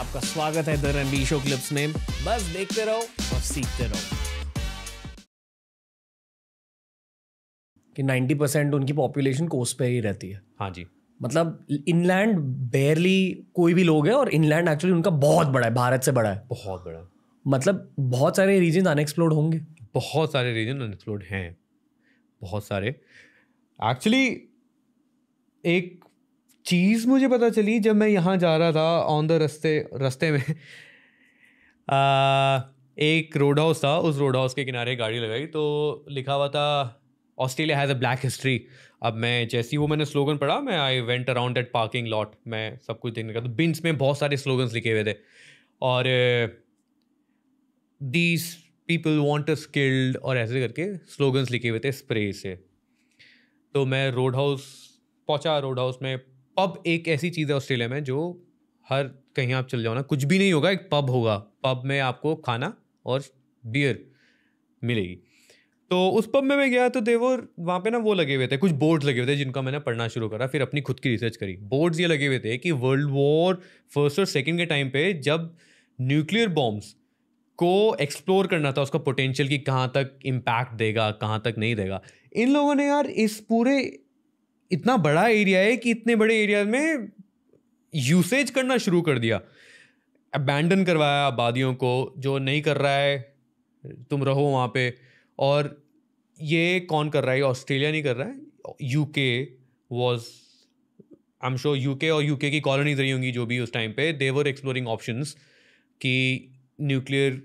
आपका स्वागत है द रणबीर शो क्लिप्स में बस देखते रहो और सीखते रहो कि 90 परसेंट उनकी पॉपुलेशन कोस्ट पे ही रहती है हाँ जी मतलब इनलैंड बेरली कोई भी लोग है और इनलैंड एक्चुअली उनका बहुत बड़ा है भारत से बड़ा है बहुत बड़ा मतलब बहुत सारे रीजन अनएक्सप्लोर्ड होंगे बहुत सारे रीजन अनएक्सप्लोर्ड हैं बहुत सारे एक्चुअली एक चीज़ मुझे पता चली जब मैं यहाँ जा रहा था ऑन द रस्ते रस्ते में आ, एक रोड हाउस था उस रोड हाउस के किनारे गाड़ी लगाई तो लिखा हुआ था Australia has a black history अब मैं जैसी वो मैंने स्लोगन पढ़ा मैं I went around that parking lot मैं सब कुछ देखने का तो बिन्स में बहुत सारे स्लोगन्स लिखे हुए थे और these people want a skilled और ऐसे करके स्लोगन्स लिखे हुए थे स्प्रे से तो मैं रोड हाउस पहुँचा रोड हाउस में पब एक ऐसी चीज़ है ऑस्ट्रेलिया में जो हर कहीं आप चल जाओ ना कुछ भी नहीं होगा एक पब होगा पब में आपको खाना और बियर मिलेगी तो उस पब में मैं गया तो देवर वहाँ पे ना वो लगे हुए थे कुछ बोर्ड्स लगे हुए थे जिनका मैंने पढ़ना शुरू करा फिर अपनी खुद की रिसर्च करी बोर्ड्स ये लगे हुए थे कि वर्ल्ड वॉर फर्स्ट और सेकेंड के टाइम पे जब न्यूक्लियर बॉम्ब्स को एक्सप्लोर करना था उसका पोटेंशियल कि कहाँ तक इम्पैक्ट देगा कहाँ तक नहीं देगा इन लोगों ने यार इस पूरे इतना बड़ा एरिया है कि इतने बड़े एरिया में यूसेज करना शुरू कर दिया अबैंडन करवाया आबादियों को जो नहीं कर रहा है तुम रहो वहाँ पे और ये कौन कर रहा है ऑस्ट्रेलिया नहीं कर रहा है UK was I am sure UK और यू के की कॉलोनीज रही होंगी जो भी उस टाइम पे देवर एक्सप्लोरिंग ऑप्शंस कि न्यूक्लियर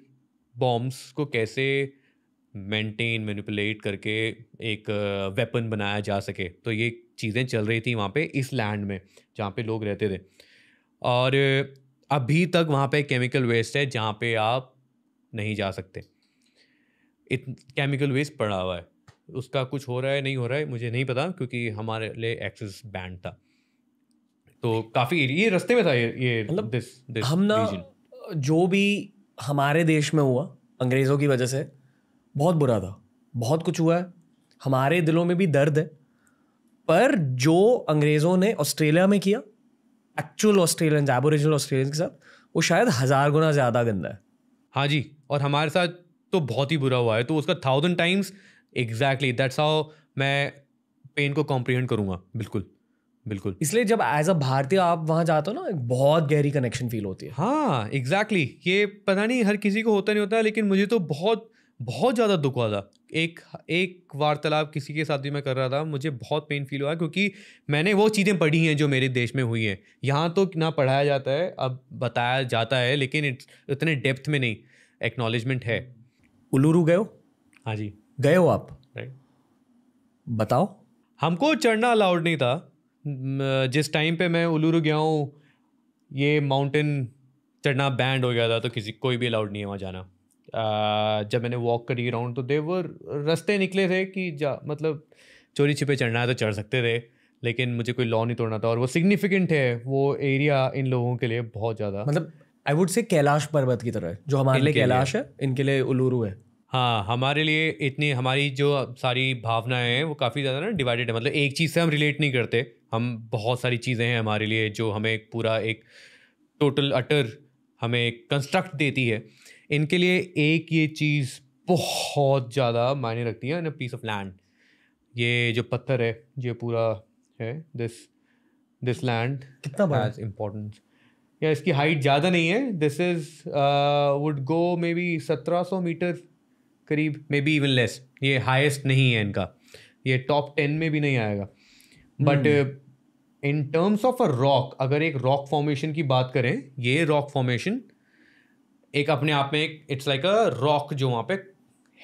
बॉम्ब्स को कैसे मेंटेन मैनिपुलेट करके एक वेपन बनाया जा सके तो ये चीज़ें चल रही थी वहाँ पे इस लैंड में जहाँ पे लोग रहते थे और अभी तक वहाँ पे केमिकल वेस्ट है जहाँ पे आप नहीं जा सकते इत केमिकल वेस्ट पड़ा हुआ है उसका कुछ हो रहा है नहीं हो रहा है मुझे नहीं पता क्योंकि हमारे लिए एक्सेस बैंड था तो काफ़ी ये रस्ते में था ये ये मतलब दिस, दिस हम ना जो भी हमारे देश में हुआ अंग्रेज़ों की वजह से बहुत बुरा था बहुत कुछ हुआ है हमारे दिलों में भी दर्द है पर जो अंग्रेज़ों ने ऑस्ट्रेलिया में किया एक्चुअल ऑस्ट्रेलियन एबोरिजिनल ऑस्ट्रेलियन के साथ वो शायद हज़ार गुना ज़्यादा गंदा है हाँ जी और हमारे साथ तो बहुत ही बुरा हुआ है तो उसका thousand times exactly that's how मैं पेन को कॉम्प्रीहेंड करूँगा बिल्कुल बिल्कुल इसलिए जब एज अ भारतीय आप वहाँ जाते हो ना एक बहुत गहरी कनेक्शन फील होती है हाँ एग्जैक्टली exactly. ये पता नहीं हर किसी को होता नहीं होता लेकिन मुझे तो बहुत बहुत ज़्यादा दुख हुआ था एक एक वार्तालाप किसी के साथ भी मैं कर रहा था मुझे बहुत पेन फील हुआ क्योंकि मैंने वो चीज़ें पढ़ी हैं जो मेरे देश में हुई हैं यहाँ तो ना पढ़ाया जाता है अब बताया जाता है लेकिन इतने डेप्थ में नहीं एक्नॉलेजमेंट है उलूरू गए हो हाँ जी गए हो आप राइट बताओ हमको चढ़ना अलाउड नहीं था जिस टाइम पे मैं उलूरू गया हूँ ये माउंटेन चढ़ना बैंड हो गया था तो किसी कोई भी अलाउड नहीं है वहाँ जाना जब मैंने वॉक करी राउंड तो देवर रास्ते निकले थे कि जा मतलब चोरी छिपे चढ़ना है तो चढ़ सकते थे लेकिन मुझे कोई लॉ नहीं तोड़ना था और वो सिग्निफिकेंट है वो एरिया इन लोगों के लिए बहुत ज़्यादा मतलब आई वुड से कैलाश पर्वत की तरह जो हमारे लिए कैलाश है इनके लिए उलूरू है हाँ हमारे लिए इतनी हमारी जो सारी भावनाएं हैं वो काफ़ी ज़्यादा ना डिवाइडेड है मतलब एक चीज़ से हम रिलेट नहीं करते हम बहुत सारी चीज़ें हैं हमारे लिए जो हमें पूरा एक टोटल अटर हमें कंस्ट्रक्ट देती है इनके लिए एक ये चीज़ बहुत ज़्यादा मायने रखती है इन पीस ऑफ लैंड ये जो पत्थर है ये पूरा है दिस दिस लैंड कितना बड़ा इम्पोर्टेंस या इसकी हाइट ज़्यादा नहीं है this is would go maybe सत्रह सौ मीटर करीब मे बी इवन लेस ये हाईएस्ट नहीं है इनका ये टॉप टेन में भी नहीं आएगा but in terms of a rock अगर एक रॉक फॉर्मेशन की बात करें ये रॉक फॉर्मेशन एक अपने आप में एक इट्स लाइक अ रॉक जो वहाँ पे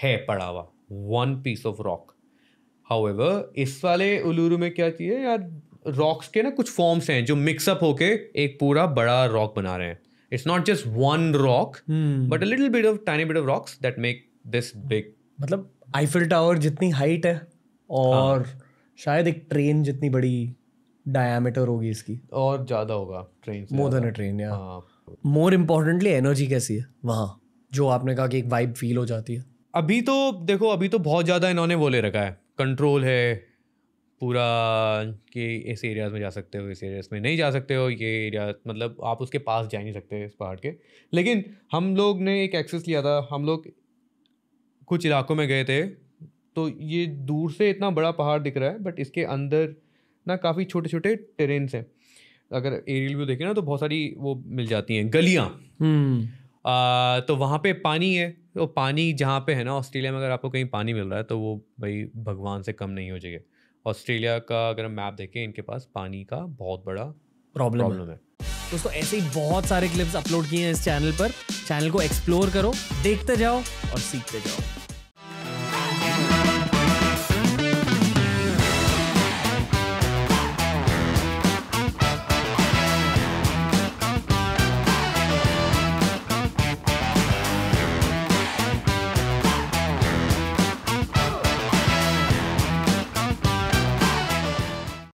है पड़ा हुआ one piece of rock how इस वाले उलूरू में क्या चाहिए यार रॉक्स के ना कुछ फॉर्म्स हैं जो मिक्सअप होके एक पूरा बड़ा रॉक बना रहे हैं it's not just one rock but a little bit of tiny bit of rocks that make this big मतलब आईफिल टावर जितनी हाइट है और हाँ. शायद एक ट्रेन जितनी बड़ी डायमीटर होगी इसकी और ज़्यादा होगा train more than a train या हाँ मोर इम्पोर्टेंटली एनर्जी कैसी है वहाँ जो आपने कहा कि एक वाइब फील हो जाती है अभी तो देखो अभी तो बहुत ज़्यादा इन्होंने वो ले रखा है कंट्रोल है पूरा कि इस एरियाज़ में जा सकते हो इस एरियाज़ में नहीं जा सकते हो ये एरिया मतलब आप उसके पास जा नहीं सकते इस पहाड़ के लेकिन हम लोग ने एक एक्सेस लिया था हम लोग कुछ इलाकों में गए थे तो ये दूर से इतना बड़ा पहाड़ दिख रहा है बट इसके अंदर ना काफ़ी छोटे छोटे ट्रेन हैं अगर एरियल व्यू देखें ना तो बहुत सारी वो मिल जाती हैं गलियाँ हम्म। तो वहाँ पे पानी है तो पानी जहाँ पे है ना ऑस्ट्रेलिया में अगर आपको कहीं पानी मिल रहा है तो वो भाई भगवान से कम नहीं हो जाएगा ऑस्ट्रेलिया का अगर हम मैप देखें इनके पास पानी का बहुत बड़ा प्रॉब्लम प्रॉब्लम है दोस्तों ऐसे ही बहुत सारे क्लिप्स अपलोड किए हैं इस चैनल पर चैनल को एक्सप्लोर करो देखते जाओ और सीखते जाओ